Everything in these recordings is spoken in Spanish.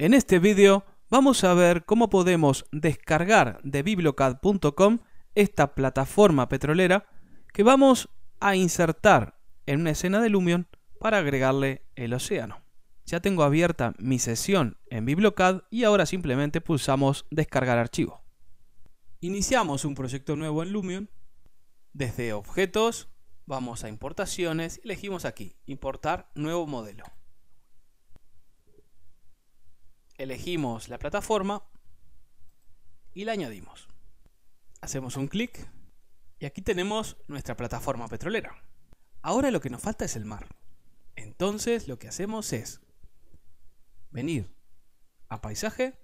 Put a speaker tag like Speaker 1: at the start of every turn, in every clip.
Speaker 1: En este vídeo vamos a ver cómo podemos descargar de biblocad.com esta plataforma petrolera que vamos a insertar en una escena de Lumion para agregarle el océano. Ya tengo abierta mi sesión en Bibliocad y ahora simplemente pulsamos descargar archivo. Iniciamos un proyecto nuevo en Lumion. Desde objetos vamos a importaciones y elegimos aquí importar nuevo modelo elegimos la plataforma y la añadimos. Hacemos un clic y aquí tenemos nuestra plataforma petrolera. Ahora lo que nos falta es el mar. Entonces lo que hacemos es venir a paisaje,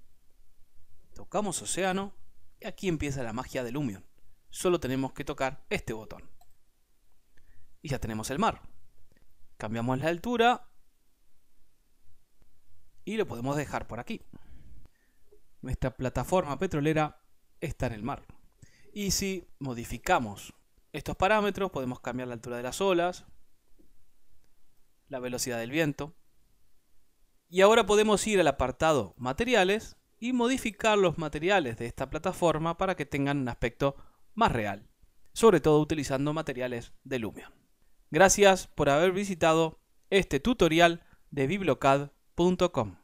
Speaker 1: tocamos océano y aquí empieza la magia del Lumion. Solo tenemos que tocar este botón. Y ya tenemos el mar. Cambiamos la altura y lo podemos dejar por aquí. Nuestra plataforma petrolera está en el mar. Y si modificamos estos parámetros, podemos cambiar la altura de las olas, la velocidad del viento. Y ahora podemos ir al apartado materiales y modificar los materiales de esta plataforma para que tengan un aspecto más real, sobre todo utilizando materiales de Lumion. Gracias por haber visitado este tutorial de BibloCAD Punto com.